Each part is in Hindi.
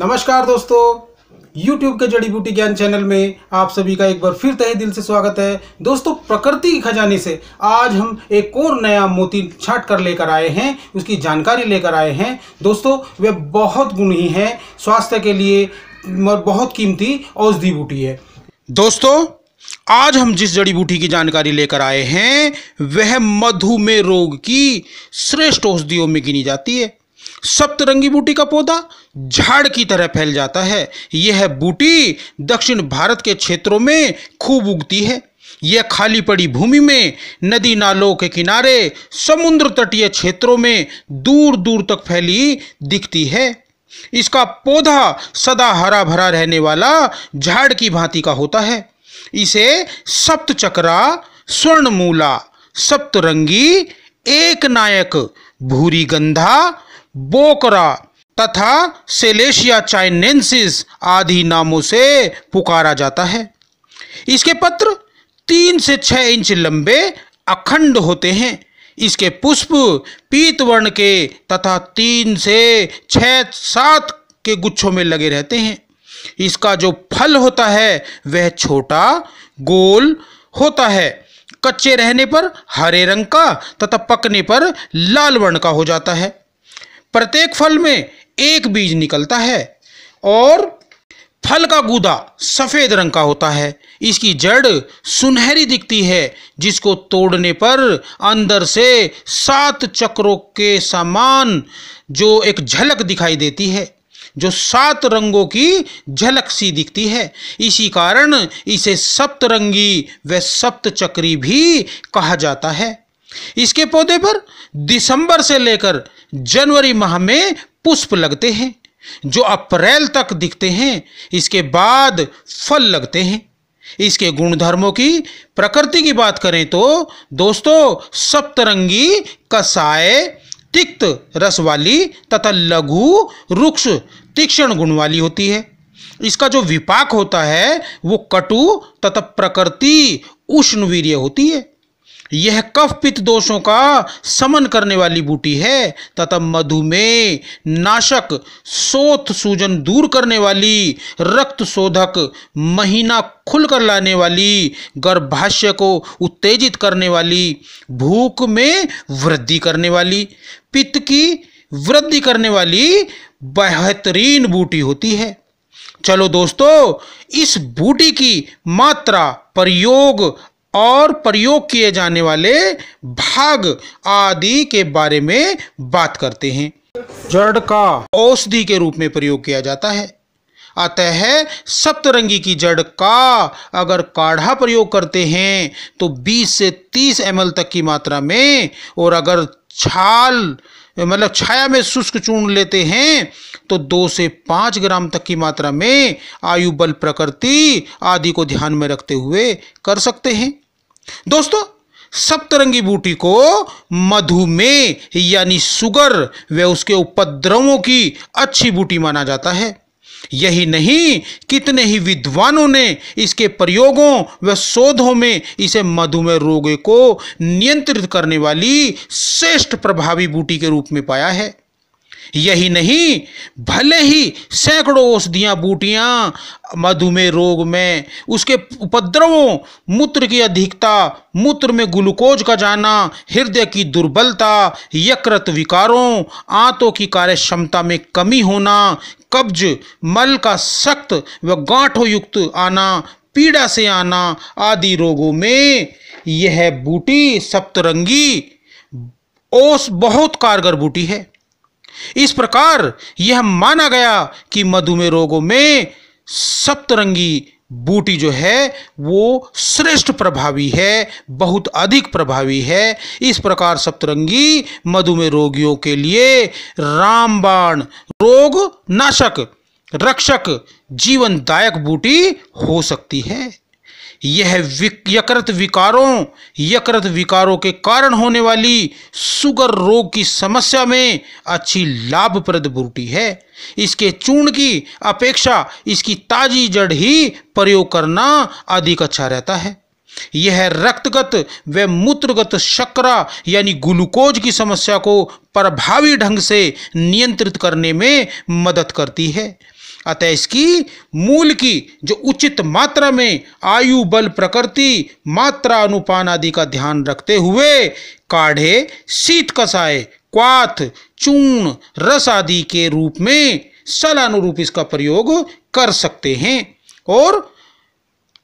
नमस्कार दोस्तों YouTube के जड़ी बूटी ज्ञान चैनल में आप सभी का एक बार फिर तहे दिल से स्वागत है दोस्तों प्रकृति के खजाने से आज हम एक और नया मोती छाट कर लेकर आए हैं उसकी जानकारी लेकर आए हैं दोस्तों वे बहुत गुणी हैं स्वास्थ्य के लिए बहुत कीमती औषधि बूटी है दोस्तों आज हम जिस जड़ी बूटी की जानकारी लेकर आए हैं वह मधुमेह रोग की श्रेष्ठ औषधियों में गिनी जाती है सप्तरंगी बूटी का पौधा झाड़ की तरह फैल जाता है यह बूटी दक्षिण भारत के क्षेत्रों में खूब उगती है यह खाली पड़ी भूमि में नदी नालों के किनारे समुद्र तटीय क्षेत्रों में दूर दूर तक फैली दिखती है इसका पौधा सदा हरा भरा रहने वाला झाड़ की भांति का होता है इसे सप्त चक्रा स्वर्णमूला सप्तरंगी एक नायक भूरी गंधा बोकरा तथा सेलेशिया चाइनेंसिस आदि नामों से पुकारा जाता है इसके पत्र तीन से छः इंच लंबे अखंड होते हैं इसके पुष्प पीत वर्ण के तथा तीन से छः सात के गुच्छों में लगे रहते हैं इसका जो फल होता है वह छोटा गोल होता है कच्चे रहने पर हरे रंग का तथा पकने पर लाल वर्ण का हो जाता है प्रत्येक फल में एक बीज निकलता है और फल का गूदा सफ़ेद रंग का होता है इसकी जड़ सुनहरी दिखती है जिसको तोड़ने पर अंदर से सात चक्रों के समान जो एक झलक दिखाई देती है जो सात रंगों की झलक सी दिखती है इसी कारण इसे सप्तरंगी व सप्तचक्री भी कहा जाता है इसके पौधे पर दिसंबर से लेकर जनवरी माह में पुष्प लगते हैं जो अप्रैल तक दिखते हैं इसके बाद फल लगते हैं इसके गुणधर्मों की प्रकृति की बात करें तो दोस्तों सप्तरंगी कसाय तिक्त रस वाली तथा लघु रुक्ष तीक्ष्ण गुण वाली होती है इसका जो विपाक होता है वो कटु तथा प्रकृति उष्णवीर्य होती है यह कफ पित्त दोषों का समन करने वाली बूटी है तथा मधुमेह नाशक सोत सूजन दूर करने वाली रक्त शोधक महीना खुलकर लाने वाली गर्भाशय को उत्तेजित करने वाली भूख में वृद्धि करने वाली पित्त की वृद्धि करने वाली बेहतरीन बूटी होती है चलो दोस्तों इस बूटी की मात्रा प्रयोग और प्रयोग किए जाने वाले भाग आदि के बारे में बात करते हैं जड़ का औषधि के रूप में प्रयोग किया जाता है अतः है सप्तरंगी की जड़ का अगर काढ़ा प्रयोग करते हैं तो 20 से 30 एम तक की मात्रा में और अगर छाल मतलब छाया में शुष्क चूर्ण लेते हैं तो दो से पाँच ग्राम तक की मात्रा में आयु बल प्रकृति आदि को ध्यान में रखते हुए कर सकते हैं दोस्तों सप्तरंगी बूटी को मधुमेह यानी सुगर व उसके उपद्रवों की अच्छी बूटी माना जाता है यही नहीं कितने ही विद्वानों ने इसके प्रयोगों व शोधों में इसे मधुमेह रोग को नियंत्रित करने वाली श्रेष्ठ प्रभावी बूटी के रूप में पाया है यही नहीं भले ही सैकड़ों औषधियाँ बूटियाँ मधुमेह रोग में उसके उपद्रवों मूत्र की अधिकता मूत्र में ग्लूकोज का जाना हृदय की दुर्बलता यकृत विकारों आंतों की कार्यक्षमता में कमी होना कब्ज मल का सख्त व गांठों युक्त आना पीड़ा से आना आदि रोगों में यह बूटी सप्तरंगी ओस बहुत कारगर बूटी है इस प्रकार यह माना गया कि मधुमेह रोगों में सप्तरंगी बूटी जो है वो श्रेष्ठ प्रभावी है बहुत अधिक प्रभावी है इस प्रकार सप्तरंगी मधुमेह रोगियों के लिए रामबाण रोग नाशक रक्षक जीवनदायक बूटी हो सकती है यह यकृत विकारों यकृत विकारों के कारण होने वाली सुगर रोग की समस्या में अच्छी लाभप्रद बूटी है इसके चूर्ण की अपेक्षा इसकी ताजी जड़ ही प्रयोग करना अधिक अच्छा रहता है यह रक्तगत व मूत्रगत शक्रा यानी ग्लूकोज की समस्या को प्रभावी ढंग से नियंत्रित करने में मदद करती है अतः इसकी मूल की जो उचित मात्रा में आयु बल प्रकृति मात्रा अनुपान आदि का ध्यान रखते हुए काढ़े शीत कषाय क्वाथ चूर्ण रस आदि के रूप में सलानुरूप इसका प्रयोग कर सकते हैं और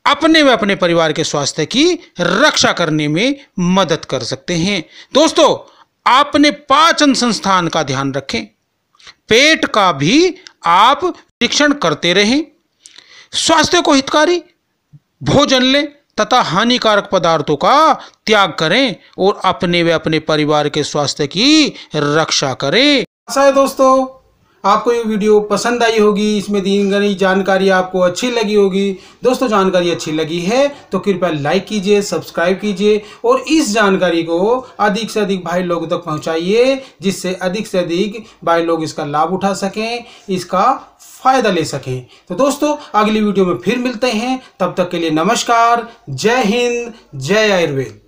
अपने व अपने परिवार के स्वास्थ्य की रक्षा करने में मदद कर सकते हैं दोस्तों आपने पाचन संस्थान का ध्यान रखें पेट का भी आप निरीक्षण करते रहें स्वास्थ्य को हितकारी भोजन लें तथा हानिकारक पदार्थों का त्याग करें और अपने व अपने परिवार के स्वास्थ्य की रक्षा करें ऐसा है दोस्तों आपको ये वीडियो पसंद आई होगी इसमें दी गई जानकारी आपको अच्छी लगी होगी दोस्तों जानकारी अच्छी लगी है तो कृपया लाइक कीजिए सब्सक्राइब कीजिए और इस जानकारी को अधिक से अधिक भाई लोगों तक पहुंचाइए जिससे अधिक से अधिक भाई लोग इसका लाभ उठा सकें इसका फ़ायदा ले सकें तो दोस्तों अगली वीडियो में फिर मिलते हैं तब तक के लिए नमस्कार जय हिंद जय आयुर्वेद